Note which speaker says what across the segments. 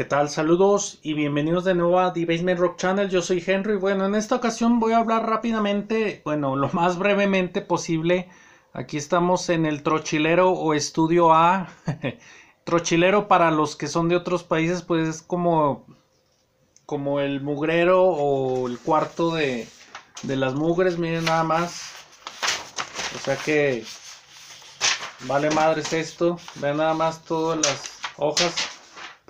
Speaker 1: ¿Qué tal? Saludos y bienvenidos de nuevo a The Basement Rock Channel. Yo soy Henry. Bueno, en esta ocasión voy a hablar rápidamente, bueno, lo más brevemente posible. Aquí estamos en el Trochilero o Estudio A. trochilero para los que son de otros países, pues es como, como el mugrero o el cuarto de, de las mugres, miren nada más. O sea que vale madres esto. Vean nada más todas las hojas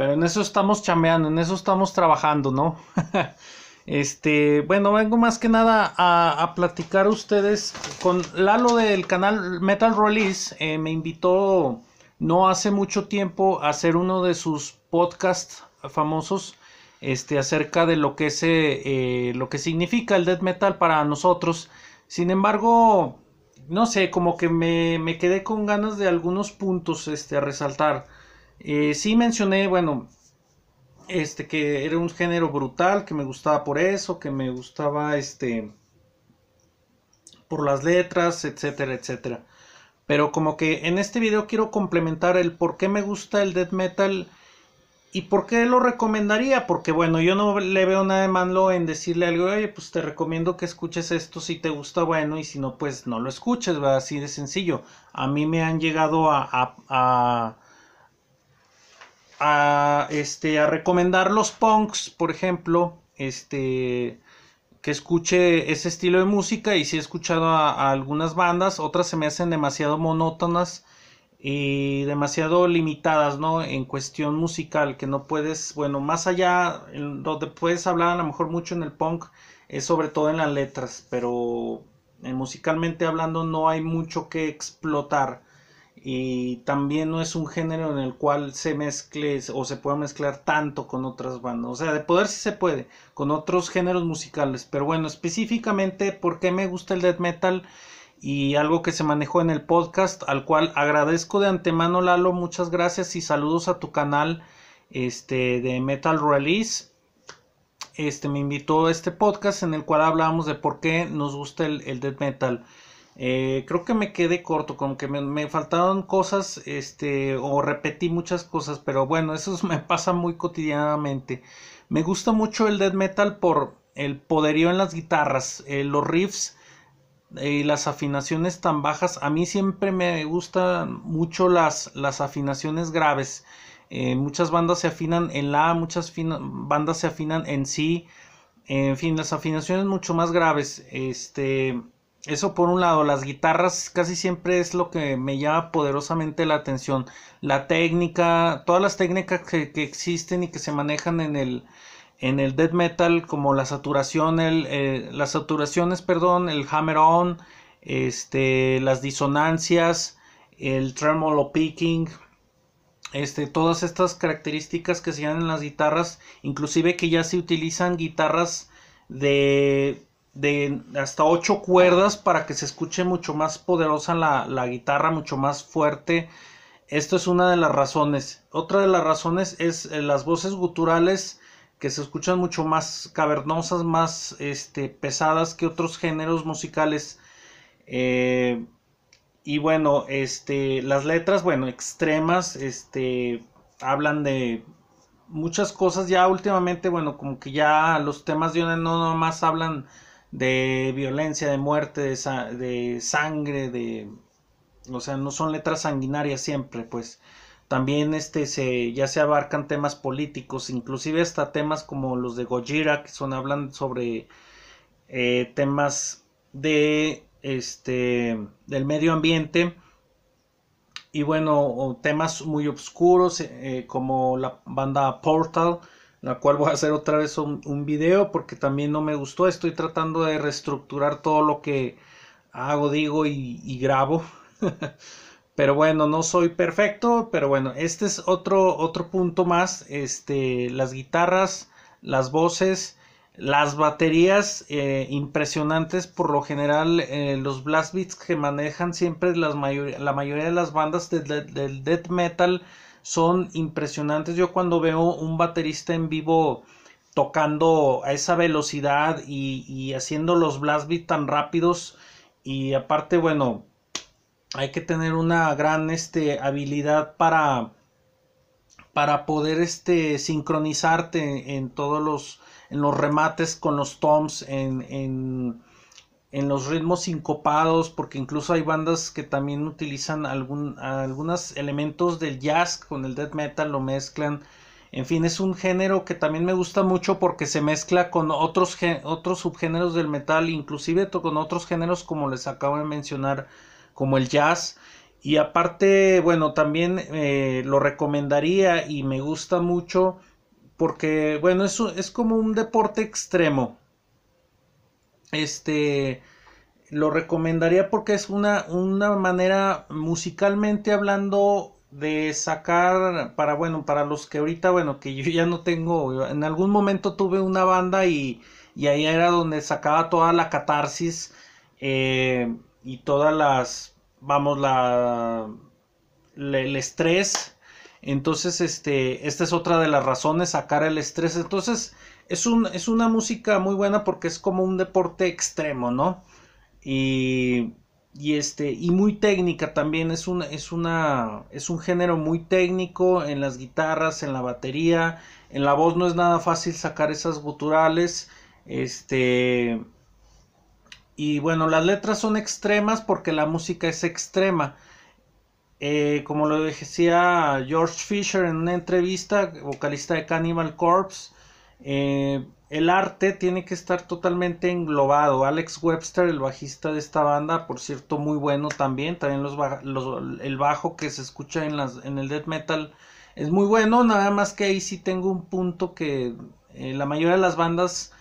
Speaker 1: pero en eso estamos chameando, en eso estamos trabajando, ¿no? este, bueno, vengo más que nada a, platicar a ustedes con Lalo del canal Metal Release. Eh, me invitó no hace mucho tiempo a hacer uno de sus podcasts famosos este, acerca de lo que, es, eh, eh, lo que significa el death metal para nosotros. Sin embargo, no sé, como que me, quedé con ganas de algunos puntos este, a resaltar. Eh, sí mencioné, bueno, este que era un género brutal, que me gustaba por eso, que me gustaba este por las letras, etcétera, etcétera. Pero como que en este video quiero complementar el por qué me gusta el death metal y por qué lo recomendaría, porque bueno, yo no le veo nada de malo en decirle algo, oye, pues te recomiendo que escuches esto si te gusta, bueno, y si no, pues no lo escuches, así de sencillo. A mí me han llegado a a, este, a recomendar los punks, por ejemplo, este, que escuche ese estilo de música y si he escuchado a, algunas bandas, otras se me hacen demasiado monótonas y demasiado limitadas, ¿no? En cuestión musical, que no puedes, bueno, más allá, donde puedes hablar a lo mejor mucho en el punk, es sobre todo en las letras, pero eh, musicalmente hablando no hay mucho que explotar y también no es un género en el cual se mezcle o se pueda mezclar tanto con otras bandas. O sea, de poder si se puede, con otros géneros musicales. Pero bueno, específicamente por qué me gusta el death metal y algo que se manejó en el podcast, al cual agradezco de antemano, Lalo, muchas gracias y saludos a tu canal este, de Metal Release. Este me invitó a este podcast en el cual hablábamos de por qué nos gusta el, el death metal. Eh, creo que me quedé corto, como que me, faltaron cosas, este, o repetí muchas cosas, pero bueno, eso me pasa muy cotidianamente. Me gusta mucho el death metal por el poderío en las guitarras, eh, los riffs eh, y las afinaciones tan bajas. A mí siempre me gustan mucho las, las afinaciones graves. muchas bandas se afinan en la, muchas bandas se afinan en si En fin, las afinaciones mucho más graves. Este eso por un lado, las guitarras casi siempre es lo que me llama poderosamente la atención. La técnica, todas las técnicas que, existen y que se manejan en el, en el death metal, como la saturación, el, eh, las saturaciones, perdón, el hammer on, este, las disonancias, el tremolo picking, este, todas estas características que se dan en las guitarras, inclusive que ya se utilizan guitarras de de hasta 8 cuerdas para que se escuche mucho más poderosa la, guitarra, mucho más fuerte. Esto es una de las razones. Otra de las razones es eh, las voces guturales que se escuchan mucho más cavernosas, más este, pesadas que otros géneros musicales. Eh, y bueno, este, las letras, bueno, extremas, este, hablan de muchas cosas. Ya últimamente, bueno, como que ya los temas de una no nomás hablan de violencia, de muerte, de, sangre, de... O sea, no son letras sanguinarias siempre, pues también este ya se abarcan temas políticos inclusive hasta temas como los de Gojira que son hablan sobre eh, temas de este del medio ambiente y bueno temas muy oscuros eh, como la banda Portal la cual voy a hacer otra vez un, un, video porque también no me gustó. Estoy tratando de reestructurar todo lo que hago, digo y, grabo. pero bueno, no soy perfecto, pero bueno, este es otro, otro punto más. Este, las guitarras, las voces, las baterías eh, impresionantes. Por lo general, eh, los blast beats que manejan siempre las la mayoría de las bandas del death metal son impresionantes. Yo cuando veo un baterista en vivo tocando a esa velocidad y, haciendo los blast beats tan rápidos y aparte, bueno, hay que tener una gran este, habilidad para, para poder este, sincronizarte en, todos los, en los remates con los toms, en en los ritmos sincopados, porque incluso hay bandas que también utilizan algún, algunos elementos del jazz con el death metal, lo mezclan. En fin, es un género que también me gusta mucho porque se mezcla con otros, otros subgéneros del metal, inclusive con otros géneros como les acabo de mencionar, como el jazz. Y aparte, bueno, también eh, lo recomendaría y me gusta mucho porque, bueno, es como un deporte extremo este lo recomendaría porque es una, una manera musicalmente hablando de sacar para bueno para los que ahorita bueno que yo ya no tengo en algún momento tuve una banda y, ahí era donde sacaba toda la catarsis eh, y todas las vamos la, la, el estrés entonces este esta es otra de las razones sacar el estrés entonces es, una música muy buena porque es como un deporte extremo, ¿no? Y, y, este, muy técnica también, es, un, una, es un género muy técnico en las guitarras, en la batería, en la voz no es nada fácil sacar esas guturales, este, Y bueno, las letras son extremas porque la música es extrema. Eh, como lo decía George Fisher en una entrevista, vocalista de Cannibal Corpse, eh, el arte tiene que estar totalmente englobado. Alex Webster, el bajista de esta banda, por cierto, muy bueno también. También el bajo que se escucha en, en el death metal es muy bueno. Nada más que ahí sí tengo un punto que eh, la mayoría de las bandas,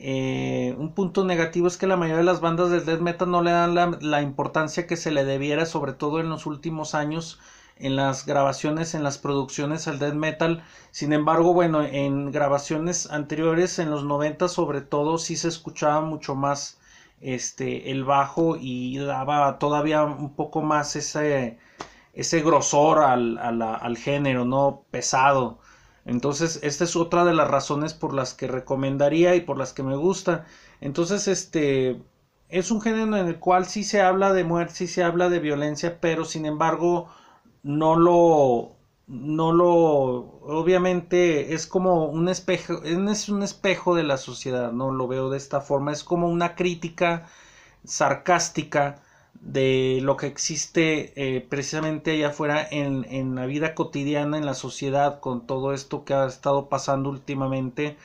Speaker 1: eh, un punto negativo es que la mayoría de las bandas del death metal no le dan la importancia que se le debiera, sobre todo en los últimos años en las grabaciones, en las producciones al death metal. Sin embargo, bueno, en grabaciones anteriores, en los 90 sobre todo, sí se escuchaba mucho más este, el bajo y daba todavía un poco más ese, ese grosor al, al género, ¿no? Pesado. Entonces, esta es otra de las razones por las que recomendaría y por las que me gusta. Entonces, este es un género en el cual sí se habla de muerte, sí se habla de violencia, pero sin embargo, no lo no lo obviamente es como un espejo es un espejo de la sociedad no lo veo de esta forma es como una crítica sarcástica de lo que existe eh, precisamente allá afuera en, la vida cotidiana en la sociedad con todo esto que ha estado pasando últimamente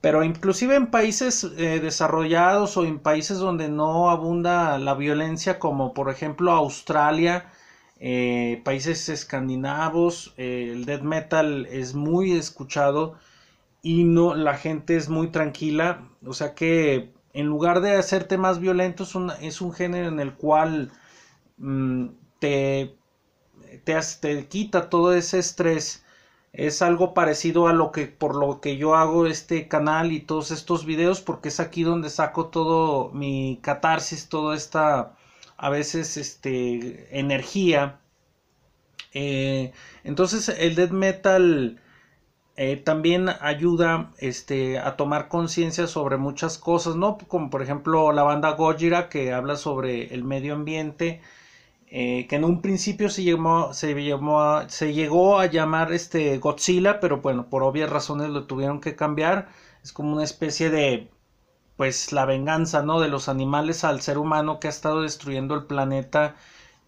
Speaker 1: pero inclusive en países eh, desarrollados o en países donde no abunda la violencia como por ejemplo Australia eh, países escandinavos, eh, el death metal es muy escuchado y no, la gente es muy tranquila, o sea que en lugar de hacerte más violento es un, género en el cual mm, te, te, te quita todo ese estrés es algo parecido a lo que por lo que yo hago este canal y todos estos videos porque es aquí donde saco todo mi catarsis, Todo esta a veces este, energía. Eh, entonces el death metal eh, también ayuda este, a tomar conciencia sobre muchas cosas, ¿no? Como por ejemplo la banda Gojira que habla sobre el medio ambiente, eh, que en un principio se, llamó, se, llamó se llegó a llamar este, Godzilla, pero bueno, por obvias razones lo tuvieron que cambiar. Es como una especie de pues la venganza, ¿no? De los animales al ser humano que ha estado destruyendo el planeta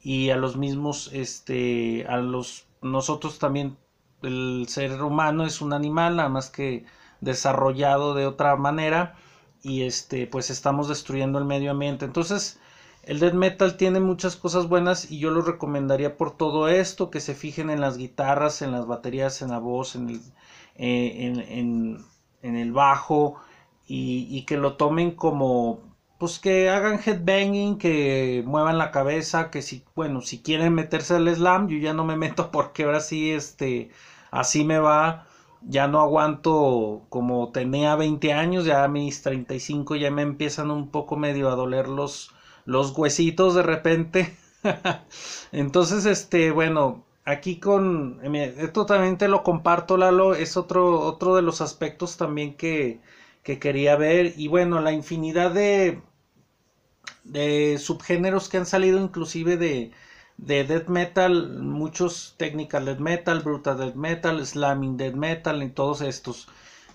Speaker 1: y a los mismos, este, a los, nosotros también, el ser humano es un animal, nada más que desarrollado de otra manera y este, pues estamos destruyendo el medio ambiente. Entonces, el death metal tiene muchas cosas buenas y yo lo recomendaría por todo esto, que se fijen en las guitarras, en las baterías, en la voz, en el, eh, en, en el bajo, y, que lo tomen como pues que hagan headbanging, que muevan la cabeza, que si, bueno, si quieren meterse al slam, yo ya no me meto porque ahora sí, este, así me va, ya no aguanto como tenía 20 años, ya a mis 35 ya me empiezan un poco medio a doler los, los huesitos de repente. Entonces, este, bueno, aquí con, eh, esto también te lo comparto, Lalo, es otro, otro de los aspectos también que que quería ver. Y bueno, la infinidad de, de subgéneros que han salido inclusive de, de death metal, muchos technical death metal, brutal death metal, slamming death metal, en todos estos.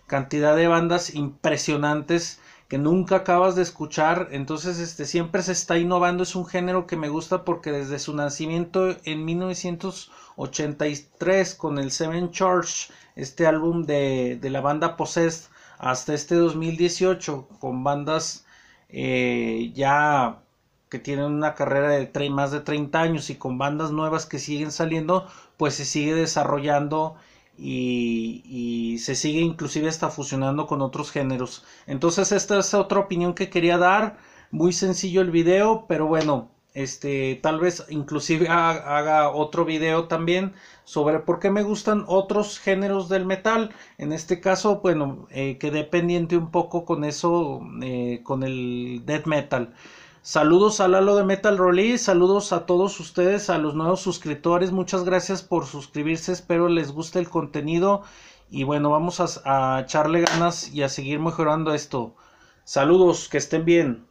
Speaker 1: Cantidad de bandas impresionantes que nunca acabas de escuchar, entonces este siempre se está innovando, es un género que me gusta porque desde su nacimiento en 1983 con el Seven Church, este álbum de, de la banda Possessed, hasta este 2018 con bandas eh, ya que tienen una carrera de más de 30 años y con bandas nuevas que siguen saliendo, pues se sigue desarrollando y, y, se sigue inclusive hasta fusionando con otros géneros. Entonces esta es otra opinión que quería dar, muy sencillo el video, pero bueno, este, tal vez inclusive haga otro video también sobre por qué me gustan otros géneros del metal. En este caso, bueno, eh, quedé pendiente un poco con eso, eh, con el death metal. Saludos a Lalo de Metal Rolly, saludos a todos ustedes, a los nuevos suscriptores, muchas gracias por suscribirse, espero les guste el contenido y bueno, vamos a echarle ganas y a seguir mejorando esto. Saludos, que estén bien.